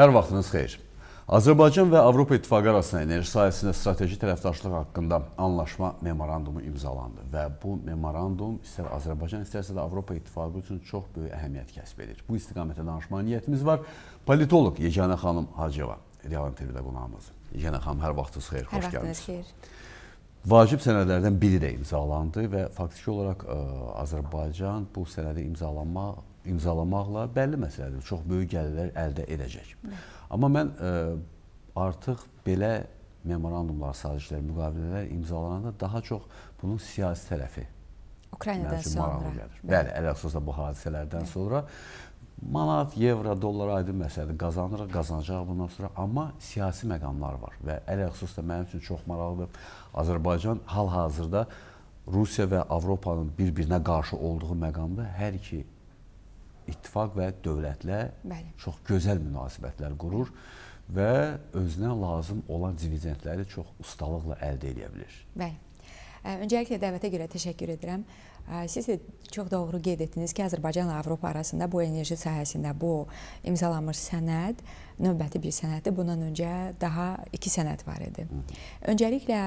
Hər vaxtınız xeyir. Azərbaycan və Avropa İttifaqı arasında enerji sahəsində strateji tərəfdaşlıq haqqında anlaşma memorandumu imzalandı və bu memorandum istər Azərbaycan, istərsə də Avropa İttifaqı üçün çox böyük əhəmiyyət kəsb edir. Bu istiqamətdə danışma niyyətimiz var. Politoloq Yeganə xanım Hacıeva, real intervyuda qonağımız. Yeganə xanım, hər vaxtınız xeyir, hər xoş gəldiniz. Hər vaxtınız xeyir. Vacib sənədlərdən biri də imzalandı və faktiki olaraq ə, e, Azərbaycan bu sənədi imzalanmaq imzalamaqla bəlli məsələdir, çox böyük gəlirlər əldə edəcək. Hı. Amma mən ə, e, artıq belə memorandumlar, sazişlər, müqavilələr imzalananda daha çox bunun siyasi tərəfi Ukraynadan sonra. Gəlir. Bəli, ələxsusda bu hadisələrdən Bəli. sonra manat, evro, dollar aydın məsələdir. Qazanırıq, qazanacaq bundan sonra, amma siyasi məqamlar var və ələxsusda mənim üçün çox maraqlıdır. Azərbaycan hal-hazırda Rusiya və Avropanın bir-birinə qarşı olduğu məqamda hər iki ittifaq və dövlətlə Bəli. çox gözəl münasibətlər qurur və özünə lazım olan dividendləri çox ustalıqla əldə edə bilir. Bəli. Öncəliklə dəvətə görə təşəkkür edirəm. Siz də çox doğru qeyd etdiniz ki, Azərbaycanla Avropa arasında bu enerji sahəsində bu imzalanmış sənəd növbəti bir sənəddir. Bundan öncə daha iki sənəd var idi. Öncəliklə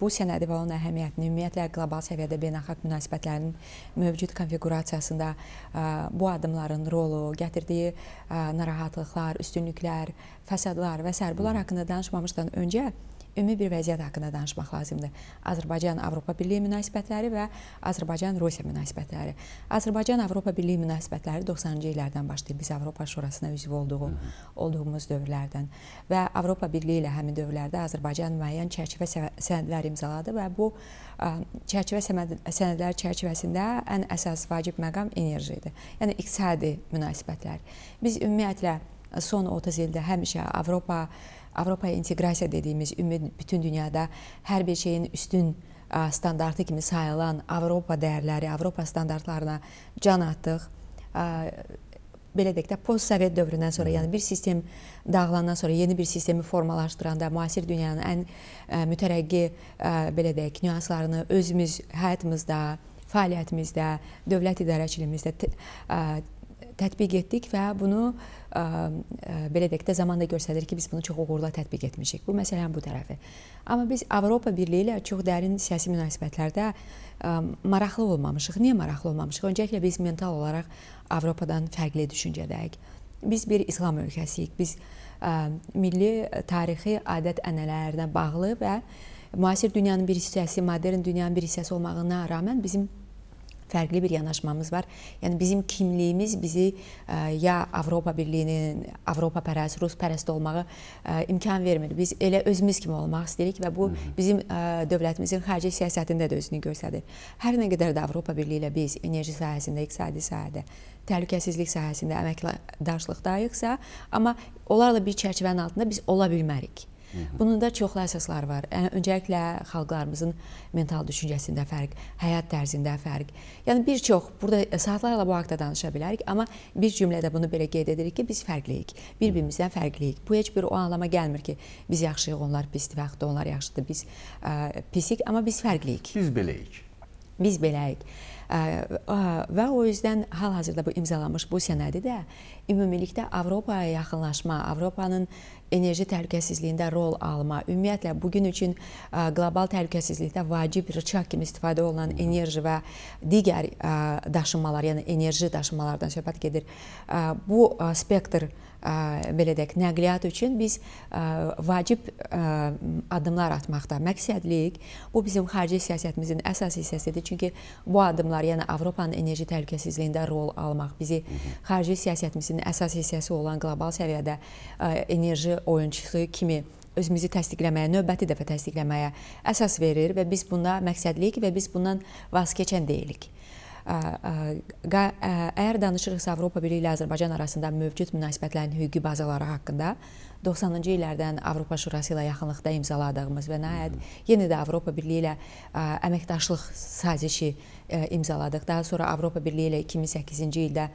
bu sənədi və onun əhəmiyyətini ümumiyyətlə qlobal səviyyədə beynəlxalq münasibətlərin mövcud konfiqurasiyasında bu adımların rolu, gətirdiyi narahatlıqlar, üstünlüklər, fəsadlar və s. bunlar haqqında danışmamışdan öncə ümumi bir vəziyyət haqqında danışmaq lazımdır. Azərbaycan-Avropa Birliyi münasibətləri və Azərbaycan-Rusiya münasibətləri. Azərbaycan-Avropa Birliyi münasibətləri 90-cı illərdən başlayıb biz Avropa Şurasına üzv olduğu, olduğumuz dövrlərdən və Avropa Birliyi ilə həmin dövrlərdə Azərbaycan müəyyən çərçivə sənədlər imzaladı və bu çərçivə sənədlər çərçivəsində ən əsas vacib məqam enerji idi. Yəni iqtisadi münasibətlər. Biz ümumiyyətlə son 30 ildə həmişə Avropa Avropaya inteqrasiya dediyimiz ümumi bütün dünyada hər bir şeyin üstün standartı kimi sayılan Avropa dəyərləri, Avropa standartlarına can atdıq. Belə deyək də, post-sovet dövründən sonra, yəni bir sistem dağılandan sonra yeni bir sistemi formalaşdıranda müasir dünyanın ən e, mütərəqqi, e, belə deyək, nüanslarını özümüz həyatımızda, fəaliyyətimizdə, dövlət idarəçiliyimizdə e, tətbiq etdik və bunu ə, belə deyək də zamanda göstərir ki, biz bunu çox uğurla tətbiq etmişik. Bu məsələnin bu tərəfi. Amma biz Avropa Birliyi ilə çox dərin siyasi münasibətlərdə ə, maraqlı olmamışıq. Niyə maraqlı olmamışıq? Öncəliklə biz mental olaraq Avropadan fərqli düşüncədəyik. Biz bir İslam ölkəsiyik. Biz ə, milli tarixi adət-ənənələrinə bağlı və müasir dünyanın bir hissəsi, modern dünyanın bir hissəsi olmağına rəğmen bizim fərqli bir yanaşmamız var. Yəni bizim kimliyimiz bizi e, ya Avropa Birliyinin Avropa pərəst, Rus pərəst olmağı e, imkan vermir. Biz elə özümüz kimi olmaq istəyirik və bu bizim e, dövlətimizin xarici siyasətində də özünü göstərir. Hər nə qədər də Avropa Birliyi ilə biz enerji sahəsində, iqtisadi sahədə, təhlükəsizlik sahəsində əməkdaşlıqdayıqsa, amma onlarla bir çərçivənin altında biz ola bilmərik. Bunun da çoxlu əsasları var. Öncəliklə xalqlarımızın mental düşüncəsində fərq, həyat tərzində fərq. Yəni bir çox burada saatlarla bu haqqda danışa bilərik, amma bir cümlədə bunu belə qeyd edirik ki, biz fərqliyik. Bir-birimizdən fərqliyik. Bu heç bir o anlama gəlmir ki, biz yaxşıyıq, onlar pisdir və yaxud da onlar yaxşıdır, biz ə, pisik, amma biz fərqliyik. Biz beləyik biz beləyik. Və o üzdən hal-hazırda bu imzalanmış bu sənədi də ümumilikdə Avropaya yaxınlaşma, Avropanın enerji təhlükəsizliyində rol alma, ümumiyyətlə bu gün üçün qlobal təhlükəsizlikdə vacib rıçaq kimi istifadə olunan enerji və digər daşınmalar, yəni enerji daşınmalardan söhbət gedir. Bu spektr belə deyək, nəqliyyat üçün biz vacib addımlar atmaqda məqsədlik. Bu bizim xarici siyasətimizin əsas hissəsidir. Çünki bu addımlar, yəni Avropanın enerji təhlükəsizliyində rol almaq bizi xarici siyasətimizin əsas hissəsi olan qlobal səviyyədə enerji oyunçusu kimi özümüzü təsdiqləməyə, növbəti dəfə təsdiqləməyə əsas verir və biz buna məqsədlik və biz bundan vaz keçən deyilik. Əgər danışırıqsa Avropa Birliyi ilə Azərbaycan arasında mövcud münasibətlərin hüquqi bazaları haqqında 90-cı illərdən Avropa Şurası ilə yaxınlıqda imzaladığımız və nəhayət yenə də Avropa Birliyi ilə əməkdaşlıq sazişi imzaladıq. Daha sonra Avropa Birliyi ilə 2008-ci ildə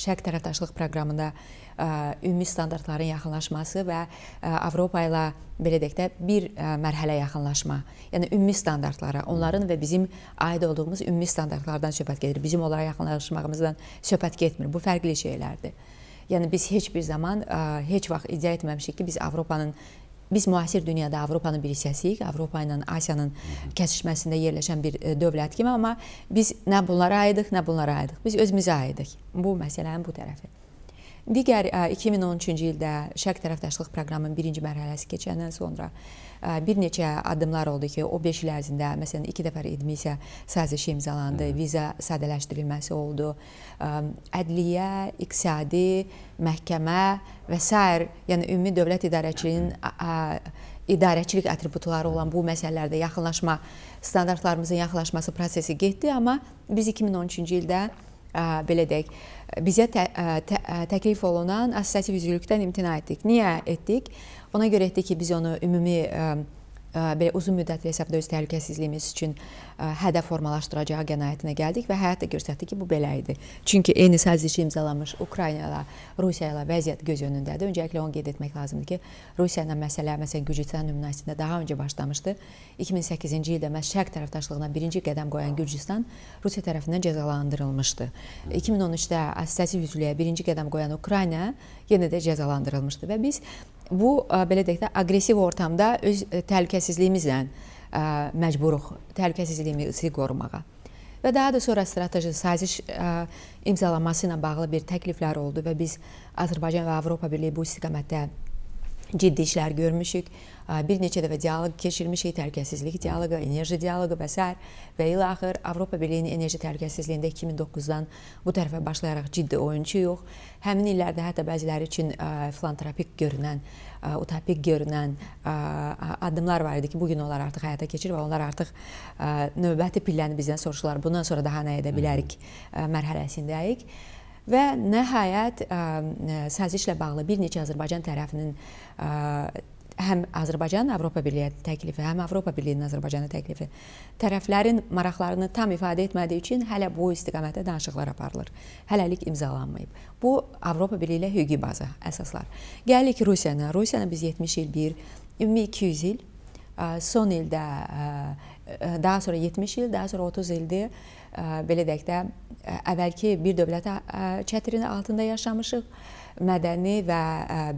şərq tərəfdaşlıq proqramında ə, e, ümumi standartların yaxınlaşması və ə, e, Avropa ilə belə deyək də bir ə, e, mərhələ yaxınlaşma, yəni ümumi standartlara, onların və bizim aid olduğumuz ümumi standartlardan söhbət gedir. Bizim onlara yaxınlaşmağımızdan söhbət getmir. Bu fərqli şeylərdir. Yəni biz heç bir zaman ə, heç vaxt iddia etməmişik ki, biz Avropanın biz müasir dünyada Avropanın bir hissəsiyik, Avropa ilə Asiyanın kəsişməsində yerləşən bir e, dövlət kimi, amma biz nə bunlara aidıq, nə bunlara aidıq. Biz özümüzə aidiq. Bu məsələnin bu tərəfi. Digər 2013-cü e, ildə Şərq tərəfdaşlıq proqramının birinci mərhələsi keçəndən sonra bir neçə addımlar oldu ki, o 5 il ərzində məsələn 2 dəfər edmisiya sazişi imzalandı, Hı. viza sadələşdirilməsi oldu. Ədliyyə, iqtisadi, məhkəmə və s. yəni ümumi dövlət idarəçiliyinin idarəçilik atributları olan bu məsələlərdə yaxınlaşma, standartlarımızın yaxınlaşması prosesi getdi, amma biz 2013-cü ildə ə, belə deyək, bizə tə, tə, təklif olunan assosiativ üzvlükdən imtina etdik. Niyə etdik? Ona görə etdik ki, biz onu ümumi belə uzun müddətli hesabda öz təhlükəsizliyimiz üçün hədəf formalaşdıracağı qənaətinə gəldik və həyat da göstərdi ki, bu belə idi. Çünki eyni sazişi imzalanmış Ukrayna ilə, Rusiya ilə vəziyyət göz önündədir. Öncəliklə onu qeyd etmək lazımdır ki, Rusiya ilə məsələ, məsələn, Gürcüstan nümunəsində daha öncə başlamışdı. 2008-ci ildə məhz şərq tərəfdaşlığına birinci qədəm qoyan Gürcüstan Rusiya tərəfindən cəzalandırılmışdı. 2013-də assosiativ üzvlüyə birinci qədəm qoyan Ukrayna yenə də cəzalandırılmışdı və biz bu e, belə deyək də aqressiv ortamda öz e, təhlükəsizliyimizlə e, məcburuq təhlükəsizliyimizi qorumağa. Və daha da sonra strateji saziş imzalaması ilə bağlı bir təkliflər oldu və biz Azərbaycan və Avropa Birliyi bu istiqamətdə ciddi işlər görmüşük. Bir neçə dəfə dialoq keçirmişik, təhlükəsizlik dialoqu, enerji dialoqu və s. Və il axır Avropa Birliyinin enerji təhlükəsizliyində 2009-dan bu tərəfə başlayaraq ciddi oyunçuyuq. Həmin illərdə hətta bəziləri üçün filantropik görünən, utopik görünən addımlar var idi ki, bugün onlar artıq həyata keçir və onlar artıq növbəti pilləni bizdən soruşurlar. Bundan sonra daha nə edə bilərik mərhələsindəyik. Hı -hı və nəhayət ə, sazişlə bağlı bir neçə Azərbaycan tərəfinin ə, həm Azərbaycanın Avropa Birliyi təklifi, həm Avropa Birliyinin Azərbaycana təklifi tərəflərin maraqlarını tam ifadə etmədiyi üçün hələ bu istiqamətdə danışıqlar aparılır. Hələlik imzalanmayıb. Bu Avropa Birliyi ilə hüquqi baza əsaslar. Gəlirik Rusiyana. Rusiyana biz 70 il bir, ümumi 200 il son ildə daha sonra 70 il, daha sonra 30 ildir e, belə deyək də e, əvvəlki bir dövlət e, çətirinin altında yaşamışıq. Mədəni və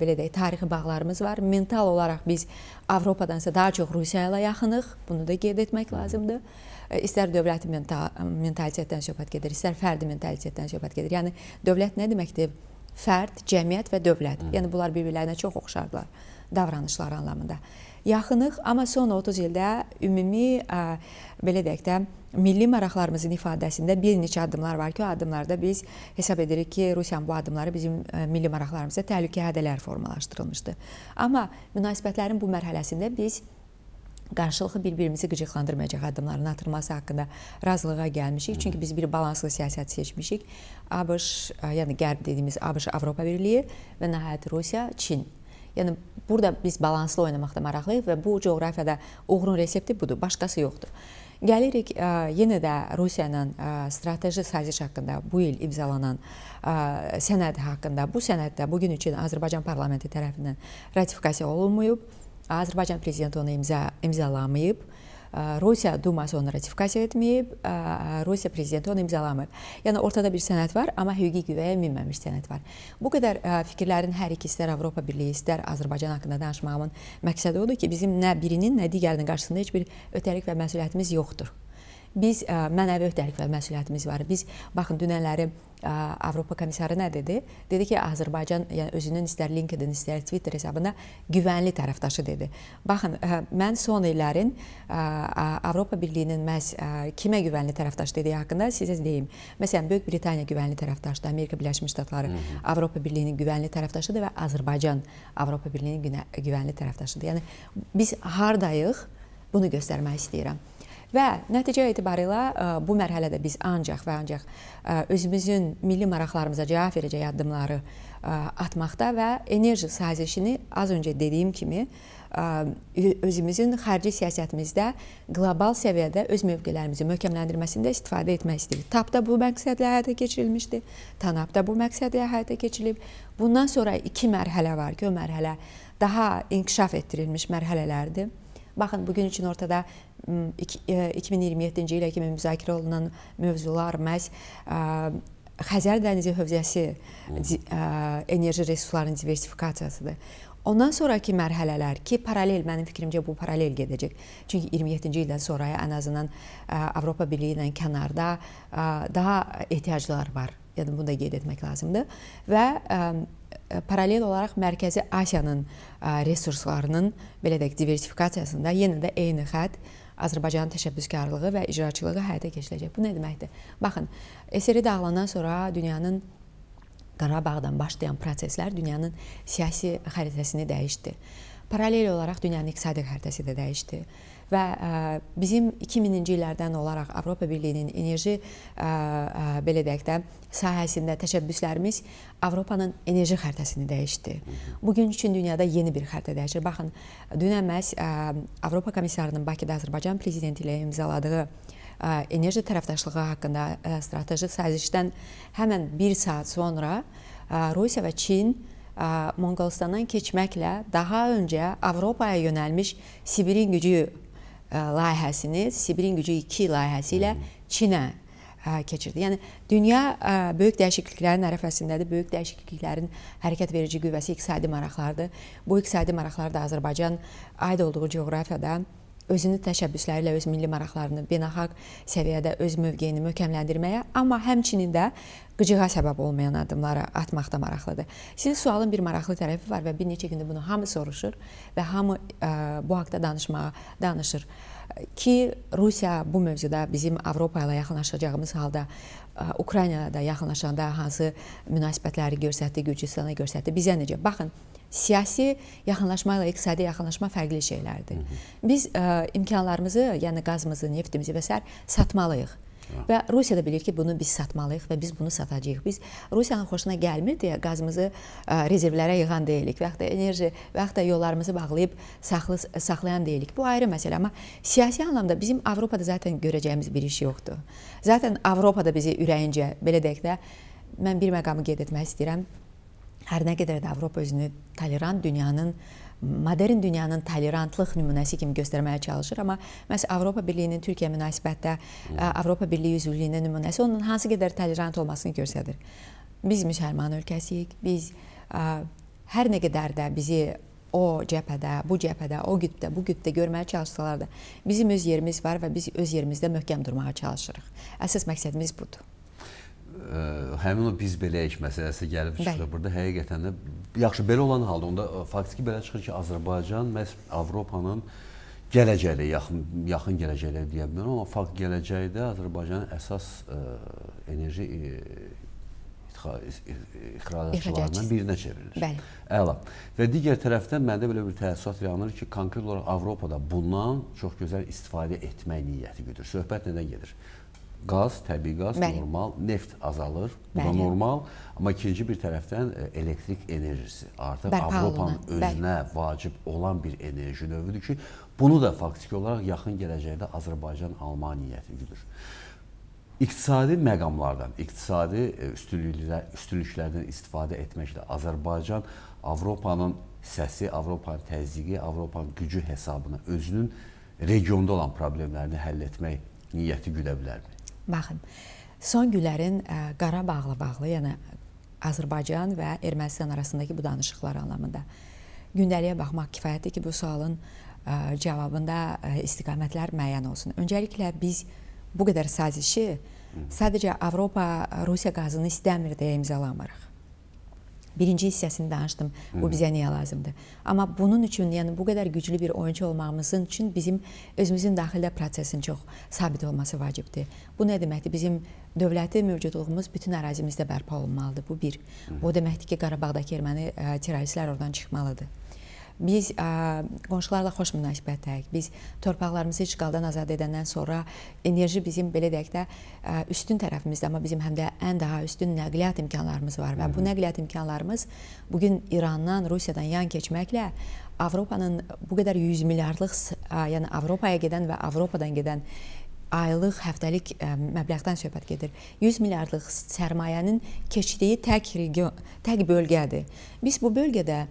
belə deyək tarixi bağlarımız var. Mental olaraq biz Avropadansa daha çox Rusiya ilə yaxınıq. Bunu da qeyd etmək lazımdır. İstər dövlət mental mentalitetdən söhbət gedir, istər fərdi mentalitetdən söhbət gedir. Yəni dövlət nə deməkdir? Fərd, cəmiyyət və dövlət. Yəni bunlar bir-birlərinə çox oxşardılar davranışlar anlamında yaxınıq, amma son 30 ildə ümumi ə, belə deyək də milli maraqlarımızın ifadəsində bir neçə addımlar var ki, o addımlarda biz hesab edirik ki, Rusiyanın bu addımları bizim ə, milli maraqlarımıza təhlükə hədələr formalaşdırılmışdı. Amma münasibətlərin bu mərhələsində biz qarşılıqlı bir-birimizi qıcıqlandırmayacaq addımların atılması haqqında razılığa gəlmişik. Çünki biz bir balanslı siyasət seçmişik. ABŞ, yəni Qərb dediyimiz ABŞ Avropa Birliyi və nəhayət Rusiya, Çin Yəni burada biz balanslı oynamaq da maraqlıyıq və bu coğrafiyada uğurun resepti budur, başqası yoxdur. Gəlirik ə, e, yenə də Rusiya ilə e, strateji saziş haqqında bu il imzalanan ə, e, sənəd haqqında. Bu sənəddə bu gün üçün Azərbaycan parlamenti tərəfindən ratifikasiya olunmayıb. Azərbaycan prezidenti onu imza imzalamayıb. Rusiya Duması onu ratifikasiya etməyib, Rusiya prezidenti onu imzalamayıb. Yəni ortada bir sənəd var, amma hüquqi qüvvəyə minməmiş sənəd var. Bu qədər fikirlərin hər iki istər Avropa Birliyi, istər Azərbaycan haqqında danışmağımın məqsədi odur ki, bizim nə birinin, nə digərinin qarşısında heç bir ötəlik və məsuliyyətimiz yoxdur. Biz ə, e, mənəvi öhdəlik və məsuliyyətimiz var. Biz baxın dünənləri ə, e, Avropa komissarı nə dedi? Dedi ki, Azərbaycan yəni özünün istər LinkedIn, istər Twitter hesabında güvənli tərəfdaşı dedi. Baxın, ə, e, mən son illərin ə, Avropa Birliyinin məhz ə, kimə güvənli tərəfdaş dediyi haqqında sizə deyim. Məsələn, Böyük Britaniya güvənli tərəfdaşdır, Amerika Birləşmiş Ştatları Hı -hı. Avropa Birliyinin güvənli tərəfdaşıdır və Azərbaycan Avropa Birliyinin güvənli tərəfdaşıdır. Yəni biz hardayıq? Bunu göstərmək istəyirəm. Və nəticə etibarilə e, bu mərhələdə biz ancaq və ancaq e, özümüzün milli maraqlarımıza cavab verəcək addımları e, atmaqda və enerji sazişini az öncə dediyim kimi özümüzün xarici siyasətimizdə qlobal səviyyədə öz mövqelərimizi möhkəmləndirməsində istifadə etmək istəyirik. TAP-da bu məqsədlə həyata keçirilmişdi, TANAP-da bu məqsədlə həyata keçirilib. Bundan sonra iki mərhələ var ki, o mərhələ daha inkişaf etdirilmiş mərhələlərdir. Baxın, bugün üçün ortada 2027-ci ilə kimi müzakirə olunan mövzular məhz e, Xəzər dənizi hövzəsi e, enerji resurslarının diversifikasiyasıdır. Ondan sonraki mərhələlər ki, paralel, mənim fikrimcə bu paralel gedəcək. Çünki 27-ci ildən sonra ən azından e, Avropa Birliyi ilə kənarda daha ehtiyaclar var. Yəni bunu da qeyd etmək lazımdır və paralel olaraq Mərkəzi Asiyanın resurslarının belə də diversifikasiyasında yenə də eyni xətt Azərbaycanın təşəbbüskarlığı və icraçılığı həyata keçiriləcək. Bu nə deməkdir? Baxın, SSR dağılandan sonra dünyanın Qarabağdan başlayan proseslər dünyanın siyasi xəritəsini dəyişdi. Paralel olaraq dünyanın iqtisadi xəritəsi də dəyişdi və e, bizim 2000-ci illərdən olaraq Avropa Birliyinin enerji e, e, belə deyək də sahəsində təşəbbüslərimiz Avropanın enerji xəritəsini dəyişdi. Bu gün üçün dünyada yeni bir xəritə dəyişir. Baxın, dünən məhz Avropa komissarının Bakıda Azərbaycan prezidenti ilə imzaladığı enerji tərəfdaşlığı haqqında strateji sazişdən həmən bir saat sonra Rusiya və Çin Monqolistandan keçməklə daha öncə Avropaya yönəlmiş Sibirin gücü E, layihəsini Sibirin gücü 2 layihəsi ilə Çinə e, keçirdi. Yəni dünya e, böyük dəyişikliklərin ərəfəsindədir. Böyük dəyişikliklərin hərəkət verici qüvvəsi iqtisadi maraqlardır. Bu iqtisadi maraqlar da Azərbaycan aid olduğu coğrafiyada özünü təşəbbüsləri ilə öz milli maraqlarını beynəlxalq səviyyədə öz mövqeyini möhkəmləndirməyə, amma həmçinin də qıcığa səbəb olmayan addımları atmaq da maraqlıdır. Sizin sualın bir maraqlı tərəfi var və bir neçə gündə bunu hamı soruşur və hamı ə, e, bu haqqda danışmağa danışır ki, Rusiya bu mövzuda bizim Avropa ilə yaxınlaşacağımız halda e, Ukraynaya da yaxınlaşanda hansı münasibətləri göstərdi, Gürcüstana göstərdi, bizə necə? Baxın, siyasi yaxınlaşma ilə iqtisadi yaxınlaşma fərqli şeylərdir. Biz ə, e, imkanlarımızı, yəni qazımızı, neftimizi və s. satmalıyıq. Hə. Və Rusiya da bilir ki, bunu biz satmalıyıq və biz bunu satacağıq. Biz Rusiyanın xoşuna gəlmir deyə qazımızı ə, e, rezervlərə yığan deyilik və yaxud da enerji və yaxud da yollarımızı bağlayıb saxlı, saxlayan deyilik. Bu ayrı məsələ, amma siyasi anlamda bizim Avropada zaten görəcəyimiz bir iş yoxdur. Zaten Avropada bizi ürəyincə, belə deyək də, mən bir məqamı qeyd etmək istəyirəm. Hər nə qədər də Avropa özünü tolerant dünyanın modern dünyanın tolerantlıq nümunəsi kimi göstərməyə çalışır, amma məs Avropa Birliyinin Türkiyə münasibətdə Avropa Birliyi üzvlüyünün nümunəsi onun hansı qədər tolerant olmasını göstərir. Biz müsəlman ölkəsiyik. Biz ə, hər nə qədər də bizi o cəbhədə, bu cəbhədə, o qütbdə, bu qütbdə görməyə çalışsalar da, bizim öz yerimiz var və biz öz yerimizdə möhkəm durmağa çalışırıq. Əsas məqsədimiz budur ə, həmin o biz beləyik məsələsi gəlib çıxır Bəli. burada. Həqiqətən də yaxşı belə olan halda onda faktiki belə çıxır ki, Azərbaycan məhz Avropanın gələcəyi, yaxın yaxın gələcəyi deyə bilmərəm, amma fakt gələcəkdə Azərbaycanın əsas ə, enerji ə, ixracatçılarından birinə çevrilir. Bəli. Əla. Və digər tərəfdən məndə belə bir təəssürat yaranır ki, konkret olaraq Avropada bundan çox gözəl istifadə etmək niyyəti güdür. Söhbət nədən gedir? Qaz, təbii qaz Bəli. normal, neft azalır, bu Bəli. da normal. Amma ikinci bir tərəfdən e, elektrik enerjisi artıq Bərpa Avropanın olunur. özünə Bəli. vacib olan bir enerji növüdür ki, bunu da faktiki olaraq yaxın gələcəkdə Azərbaycan alma niyyəti güdür. İqtisadi məqamlardan, iqtisadi e, üstünlüklərdən istifadə etməklə Azərbaycan Avropanın səsi, Avropanın təzyiqi, Avropanın gücü hesabına özünün regionda olan problemlərini həll etmək niyyəti güdə bilərmi? Baxın, son günlərin e, Qarabağla bağlı, yəni Azərbaycan və Ermənistan arasındakı bu danışıqlar anlamında gündəliyə baxmaq kifayətdir ki, bu sualın e, cavabında e, istiqamətlər müəyyən olsun. Öncəliklə biz bu qədər sazişi sadəcə Avropa Rusiya qazını istəmir deyə imzalamırıq birinci hissəsini danışdım. Bu bizə niyə lazımdır? Amma bunun üçün, yəni bu qədər güclü bir oyunçu olmağımızın üçün bizim özümüzün daxildə prosesin çox sabit olması vacibdir. Bu nə deməkdir? Bizim dövləti mövcudluğumuz bütün ərazimizdə bərpa olunmalıdır. Bu bir. Bu deməkdir ki, Qarabağdakı erməni ə, e, terroristlər oradan çıxmalıdır. Biz ə, qonşularla xoş münasibətdəyik. Biz torpaqlarımızı işğaldan azad edəndən sonra enerji bizim belə deyək də ə, üstün tərəfimizdə, amma bizim həm də ən daha üstün nəqliyyat imkanlarımız var və bu nəqliyyat imkanlarımız bu gün İrandan, Rusiyadan yan keçməklə Avropanın bu qədər 100 milyardlıq, ə, yəni Avropaya gedən və Avropadan gedən aylıq, həftəlik ə, məbləğdən söhbət gedir. 100 milyardlıq sərmayənin keçdiyi tək region, tək bölgədir. Biz bu bölgədə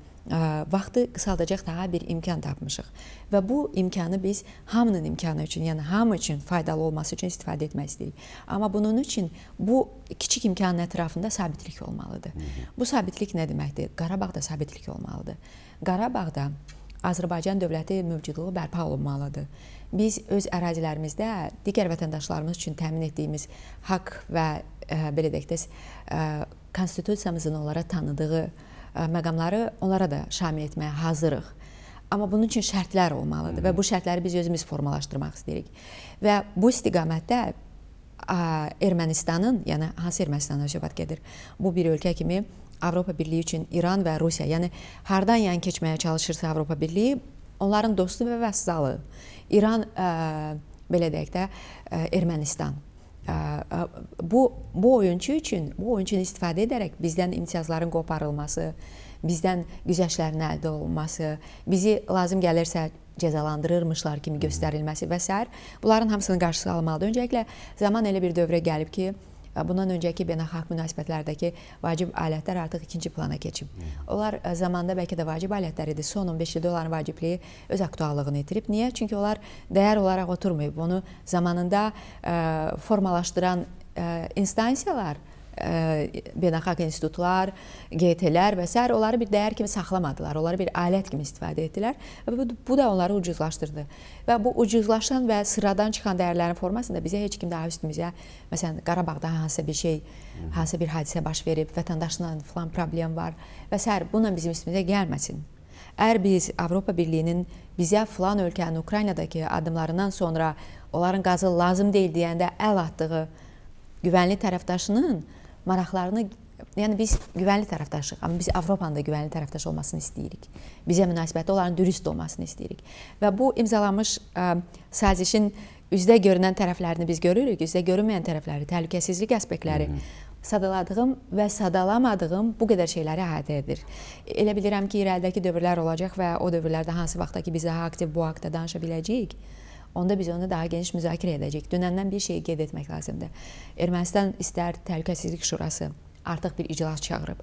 vaxtı qısaldacaq daha bir imkan tapmışıq. Və bu imkanı biz hamının imkanı üçün, yəni hamı üçün faydalı olması üçün istifadə etmək istəyirik. Amma bunun üçün bu kiçik imkanın ətrafında sabitlik olmalıdır. Hı -hı. Bu sabitlik nə deməkdir? Qarabağda sabitlik olmalıdır. Qarabağda Azərbaycan dövləti mövcudluğu bərpa olunmalıdır. Biz öz ərazilərimizdə digər vətəndaşlarımız üçün təmin etdiyimiz haqq və ə, e, belə deyək də ə, e, konstitusiyamızın onlara tanıdığı məqamları onlara da şamil etməyə hazırıq. Amma bunun üçün şərtlər olmalıdır və bu şərtləri biz özümüz formalaşdırmaq istəyirik. Və bu istiqamətdə Ermənistanın, yəni hansı Ermənistandan söhbət gedir? Bu bir ölkə kimi Avropa Birliyi üçün İran və Rusiya, yəni hardan yan keçməyə çalışırsa Avropa Birliyi, onların dostu və vəssalı. İran ə, belə deyək də ə, Ermənistan bu bu oyunçu üçün, bu oyunçunu istifadə edərək bizdən imtiyazların qoparılması, bizdən güzəştlərin əldə olunması, bizi lazım gəlirsə cəzalandırırmışlar kimi göstərilməsi və s. bunların hamısının qarşısını almalıdır. Öncəliklə zaman elə bir dövrə gəlib ki, bundan öncəki beynəlxalq münasibətlərdəki vacib alətlər artıq ikinci plana keçib. Onlar e, zamanda bəlkə də vacib alətlər idi. Son 15 ildə onların vacibliyi öz aktuallığını itirib. Niyə? Çünki onlar dəyər olaraq oturmayıb. Onu zamanında ə, e, formalaşdıran ə, e, instansiyalar, E, beynəlxalq institutlar, GT-lər və s. onları bir dəyər kimi saxlamadılar, onları bir alət kimi istifadə etdilər və bu, bu da onları ucuzlaşdırdı. Və bu ucuzlaşan və sıradan çıxan dəyərlərin formasında bizə heç kim daha üstümüzə, məsələn, Qarabağda hansısa bir şey, hansısa bir hadisə baş verib, vətəndaşla filan problem var və s. bununla bizim üstümüzə gəlməsin. Əgər biz Avropa Birliyinin bizə filan ölkənin Ukraynadakı addımlarından sonra onların qazı lazım deyil deyəndə əl atdığı güvənli tərəfdaşının maraqlarını yəni biz güvənli tərəfdaşıq, amma biz Avropanın da güvənli tərəfdaş olmasını istəyirik. Bizə münasibətdə onların dürüst olmasını istəyirik. Və bu imzalanmış ə, sazişin üzdə görünən tərəflərini biz görürük, üzdə görünməyən tərəfləri, təhlükəsizlik aspektləri. Hı -hı sadaladığım və sadalamadığım bu qədər şeyləri əhatə edir. Elə bilirəm ki, irəlidəki dövrlər olacaq və o dövrlərdə hansı vaxtda ki, biz daha aktiv bu haqda danışa biləcəyik onda biz onu daha geniş müzakirə edəcəyik. Dünəndən bir şeyi qeyd etmək lazımdır. Ermənistan istər Təhlükəsizlik Şurası artıq bir iclas çağırıb.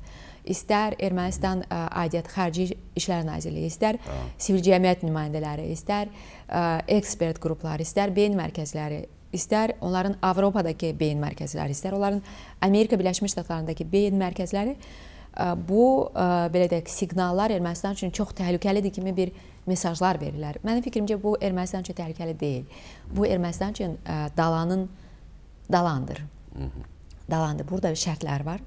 İstər Ermənistan ə, Adiyyat Xarici İşlər Nazirliyi, istər Hə. sivil cəmiyyət nümayəndələri, istər ə, ekspert qrupları, istər beyin mərkəzləri, istər onların Avropadakı beyin mərkəzləri, istər onların Amerika Birləşmiş Ştatlarındakı beyin mərkəzləri ə, bu ə, belə deyək siqnallar Ermənistan üçün çox təhlükəlidir kimi bir mesajlar verirlər. Mənim fikrimcə bu Ermənistan üçün təhlükəli deyil. Bu Ermənistan üçün ə, dalanın dalandır. Hı mhm. -hı. Dalandır. Burada şərtlər var.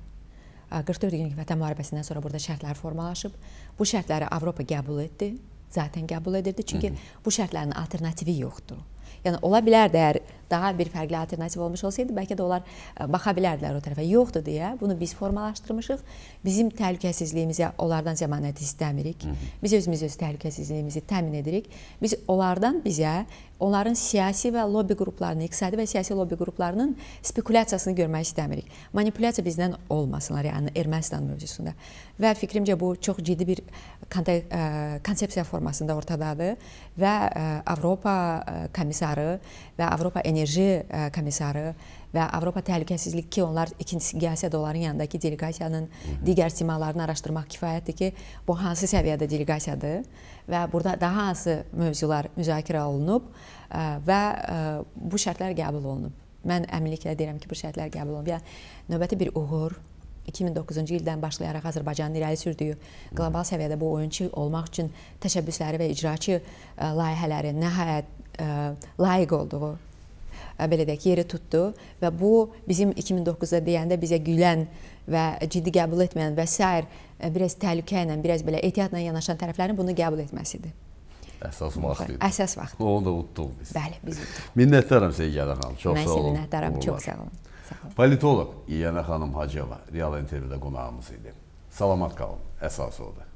44 günlük vətən müharibəsindən sonra burada şərtlər formalaşıb. Bu şərtləri Avropa qəbul etdi. Zaten qəbul edirdi. Çünki Hı mhm. bu şərtlərin alternativi yoxdur. Yəni ola bilər də əgər daha bir fərqli alternativ olmuş olsaydı, bəlkə də onlar e, baxa bilərdilər o tərəfə. Yoxdur deyə bunu biz formalaşdırmışıq. Bizim təhlükəsizliyimizə onlardan zəmanət istəmirik. Hı -hı. Biz özümüz öz təhlükəsizliyimizi təmin edirik. Biz onlardan bizə onların siyasi və lobbi qruplarının, iqtisadi və siyasi lobbi qruplarının spekulyasiyasını görmək istəmirik. Manipulyasiya bizdən olmasınlar, yəni Ermənistan mövzusunda. Və fikrimcə bu çox ciddi bir e, e, konsepsiya formasında ortadadır və Avropa komissarı və Avropa Enerjisi enerji e, komissarı və Avropa Təhlükəsizlik ki, onlar ikincisi qiyasiyadoların yanındakı delegasiyanın digər simalarını araşdırmaq kifayətdir ki, bu hansı səviyyədə delegasiyadır və burada daha hansı mövzular müzakirə olunub e, və e, bu şərtlər qəbul olunub. Mən əminliklə deyirəm ki, bu şərtlər qəbul olunub. Yəni növbəti bir uğur 2009-cu ildən başlayaraq Azərbaycanın irəli sürdüyü qlobal səviyyədə bu oyunçu olmaq üçün təşəbbüsləri və icraçı layihələri nəhayət layiq olduğu E, belə deyək, yeri tutdu və bu bizim 2009-a deyəndə bizə gülən və ciddi qəbul etməyən və s. E, biraz təhlükə ilə, biraz belə ehtiyatla yanaşan tərəflərin bunu qəbul etməsidir. Əsas vaxt idi. Əsas vaxt. Onu da unutduq biz. Bəli, biz unutduq. Minnətdaram Seyyana xanım. Çox Mən sağ olun. Mən minnətdaram. Çox sağ olun. Sağ olun. Politolog İyana xanım Hacıeva Real intervyuda qonağımız idi. Salamat qalın. Əsas odur.